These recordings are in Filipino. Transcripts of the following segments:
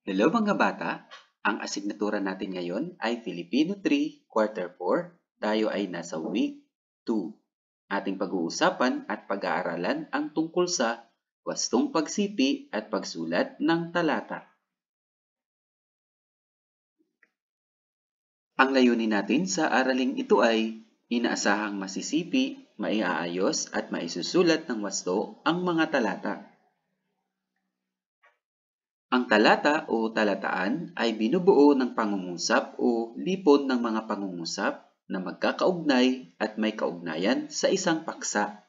Hello mga bata! Ang asignatura natin ngayon ay Filipino 3, Quarter 4. Tayo ay nasa Week 2. Ating pag-uusapan at pag-aaralan ang tungkol sa wastong pagsipi at pagsulat ng talata. Ang layunin natin sa araling ito ay inaasahang masisipi, maiaayos at maisusulat ng wasto ang mga talata. Ang talata o talataan ay binubuo ng pangungusap o lipon ng mga pangungusap na magkakaugnay at may kaugnayan sa isang paksa.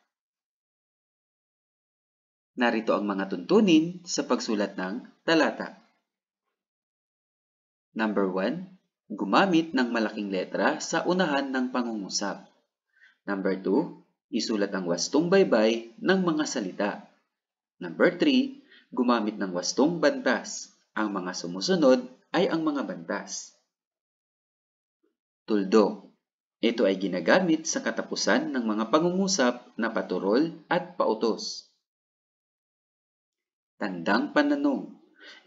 Narito ang mga tuntunin sa pagsulat ng talata. Number 1. Gumamit ng malaking letra sa unahan ng pangungusap. Number 2. Isulat ang wastong baybay ng mga salita. Number 3 Gumamit ng wastong bandas. Ang mga sumusunod ay ang mga bandas. Tuldo. Ito ay ginagamit sa katapusan ng mga pangungusap na paturol at pautos. Tandang pananong.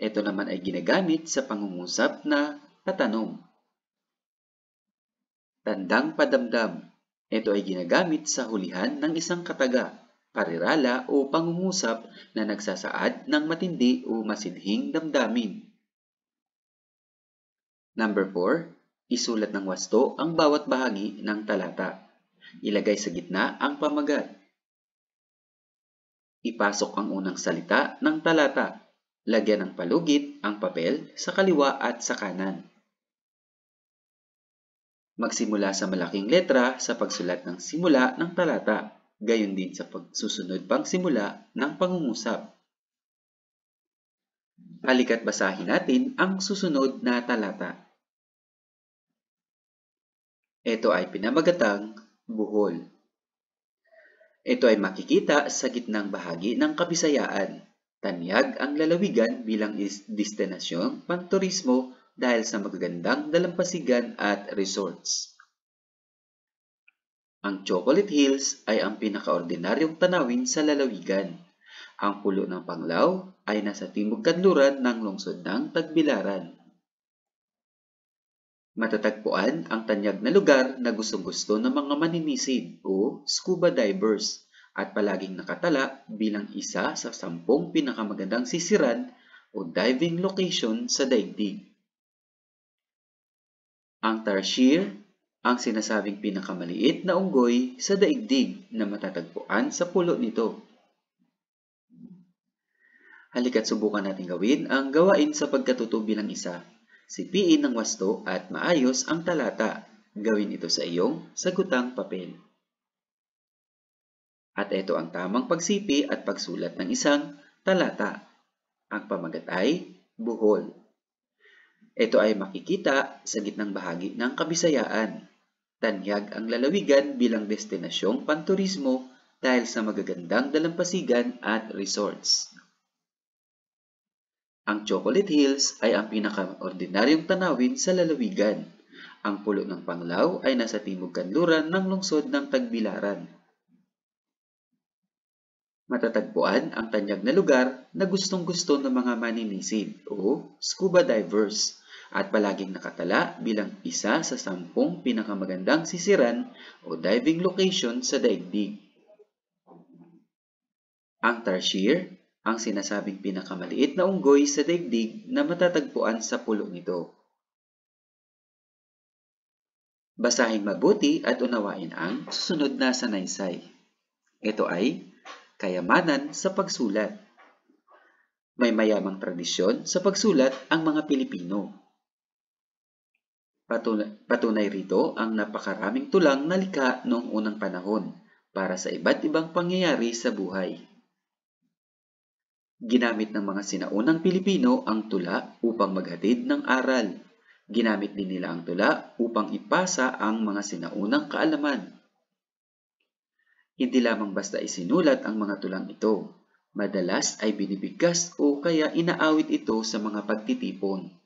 Ito naman ay ginagamit sa pangungusap na patanong. Tandang padamdam. Ito ay ginagamit sa hulihan ng isang kataga parirala o pangungusap na nagsasaad ng matindi o masidhing damdamin. Number 4, isulat ng wasto ang bawat bahagi ng talata. Ilagay sa gitna ang pamagat. Ipasok ang unang salita ng talata. Lagyan ng palugit ang papel sa kaliwa at sa kanan. Magsimula sa malaking letra sa pagsulat ng simula ng talata gayon din sa pagsusunod pagsimula ng pangungusap. Halika't basahin natin ang susunod na talata. Ito ay pinamagatang buhol. Ito ay makikita sa gitnang bahagi ng kabisayaan. Tanyag ang lalawigan bilang destinasyon pang turismo dahil sa magagandang dalampasigan at resorts. Ang Chocolate Hills ay ang pinakaordinaryong tanawin sa lalawigan. Ang pulo ng Panglao ay nasa timog kanluran ng lungsod ng Tagbilaran. Matatagpuan ang tanyag na lugar na gustong-gusto ng mga maninisid o scuba divers at palaging nakatala bilang isa sa sampung pinakamagandang sisiran o diving location sa daigdig. Ang Tarshir ang sinasabing pinakamaliit na unggoy sa daigdig na matatagpuan sa pulo nito. Halika't subukan natin gawin ang gawain sa pagkatuto bilang isa. Sipiin ng wasto at maayos ang talata. Gawin ito sa iyong sagutang papel. At ito ang tamang pagsipi at pagsulat ng isang talata. Ang pamagat ay buhol. Ito ay makikita sa gitnang bahagi ng kabisayaan. Tanyag ang lalawigan bilang destinasyong panturismo dahil sa magagandang dalampasigan at resorts. Ang Chocolate Hills ay ang pinakaordinaryong tanawin sa lalawigan. Ang pulo ng Panglao ay nasa timog kanluran ng lungsod ng Tagbilaran. Matatagpuan ang tanyag na lugar na gustong-gusto ng mga maninisid o scuba divers at palaging nakatala bilang isa sa sampung pinakamagandang sisiran o diving location sa daigdig. Ang tarsier, ang sinasabing pinakamaliit na unggoy sa daigdig na matatagpuan sa pulong ito. Basahin mabuti at unawain ang susunod na sanaysay. Ito ay kayamanan sa pagsulat. May mayamang tradisyon sa pagsulat ang mga Pilipino. Patunay rito ang napakaraming tulang na likha noong unang panahon para sa iba't ibang pangyayari sa buhay. Ginamit ng mga sinaunang Pilipino ang tula upang maghatid ng aral. Ginamit din nila ang tula upang ipasa ang mga sinaunang kaalaman. Hindi lamang basta isinulat ang mga tulang ito. Madalas ay binibigkas o kaya inaawit ito sa mga pagtitipon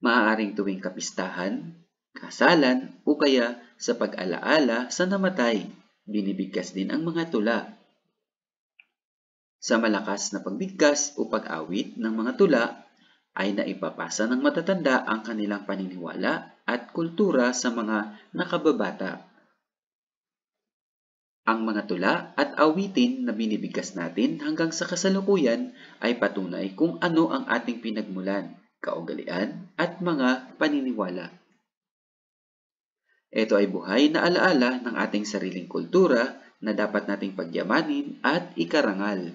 maaaring tuwing kapistahan, kasalan o kaya sa pag-alaala sa namatay. Binibigkas din ang mga tula. Sa malakas na pagbigkas o pag-awit ng mga tula, ay naipapasa ng matatanda ang kanilang paniniwala at kultura sa mga nakababata. Ang mga tula at awitin na binibigkas natin hanggang sa kasalukuyan ay patunay kung ano ang ating pinagmulan kaugalian at mga paniniwala. Ito ay buhay na alaala ng ating sariling kultura na dapat nating pagyamanin at ikarangal.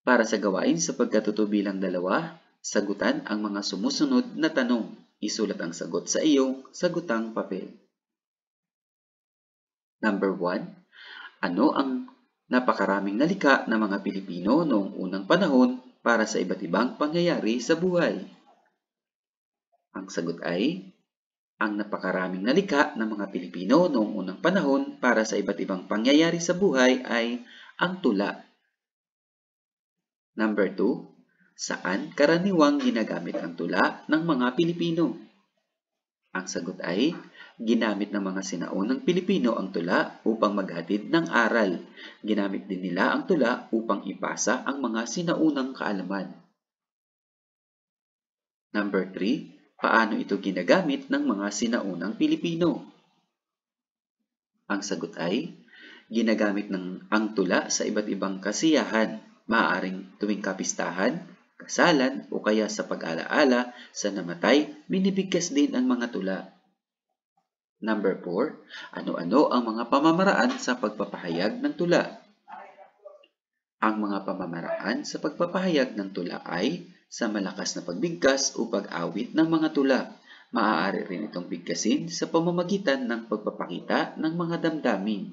Para sa gawain sa pagkatuto bilang dalawa, sagutan ang mga sumusunod na tanong. Isulat ang sagot sa iyong sagutang papel. Number 1. Ano ang napakaraming nalika ng mga Pilipino noong unang panahon para sa iba't ibang pangyayari sa buhay? Ang sagot ay, ang napakaraming nalika ng mga Pilipino noong unang panahon para sa iba't ibang pangyayari sa buhay ay ang tula. Number 2, saan karaniwang ginagamit ang tula ng mga Pilipino? Ang sagot ay, ginamit ng mga sinaunang Pilipino ang tula upang maghatid ng aral. Ginamit din nila ang tula upang ipasa ang mga sinaunang kaalaman. Number 3, paano ito ginagamit ng mga sinaunang Pilipino? Ang sagot ay, ginagamit ng ang tula sa iba't ibang kasiyahan, maaaring tuwing kapistahan, kasalan o kaya sa pag-alaala sa namatay, binibigkas din ang mga tula. Number 4, ano-ano ang mga pamamaraan sa pagpapahayag ng tula? Ang mga pamamaraan sa pagpapahayag ng tula ay sa malakas na pagbigkas o pag-awit ng mga tula. Maaari rin itong bigkasin sa pamamagitan ng pagpapakita ng mga damdamin.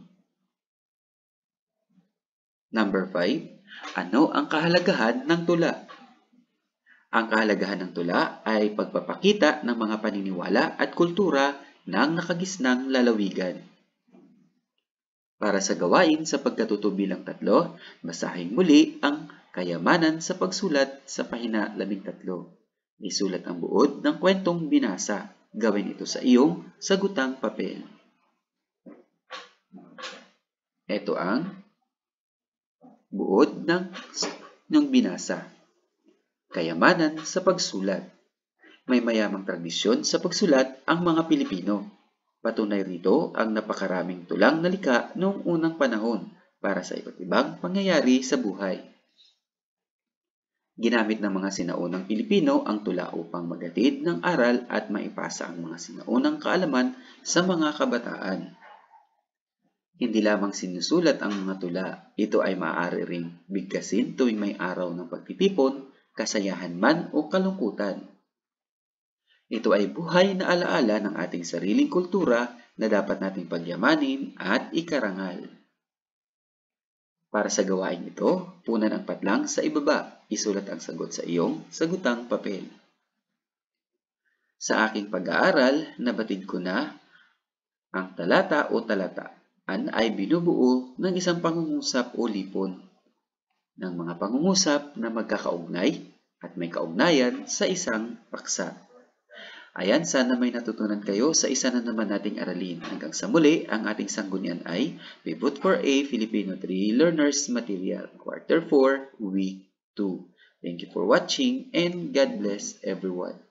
Number 5, ano ang kahalagahan ng tula? Ang kahalagahan ng tula ay pagpapakita ng mga paniniwala at kultura ng nakagisnang lalawigan. Para sa gawain sa pagkatuto bilang tatlo, basahin muli ang Kayamanan sa pagsulat sa pahina 13. Isulat ang buod ng kwentong binasa. Gawin ito sa iyong sagutang papel. Ito ang buod ng, ng binasa kayamanan sa pagsulat. May mayamang tradisyon sa pagsulat ang mga Pilipino. Patunay rito ang napakaraming tulang na lika noong unang panahon para sa iba't ibang pangyayari sa buhay. Ginamit ng mga sinaunang Pilipino ang tula upang magatid ng aral at maipasa ang mga sinaunang kaalaman sa mga kabataan. Hindi lamang sinusulat ang mga tula, ito ay maaari ring bigkasin tuwing may araw ng pagtitipon kasayahan man o kalungkutan. Ito ay buhay na alaala ng ating sariling kultura na dapat nating pagyamanin at ikarangal. Para sa gawain ito, punan ang patlang sa ibaba, isulat ang sagot sa iyong sagutang papel. Sa aking pag-aaral, nabatid ko na ang talata o talata ay binubuo ng isang pangungusap o lipon ng mga pangungusap na magkakaugnay at may kaugnayan sa isang paksa. Ayan, sana may natutunan kayo sa isa na naman nating aralin. Hanggang sa muli, ang ating sanggunian ay Pivot for a Filipino 3 Learners Material Quarter 4, Week 2. Thank you for watching and God bless everyone.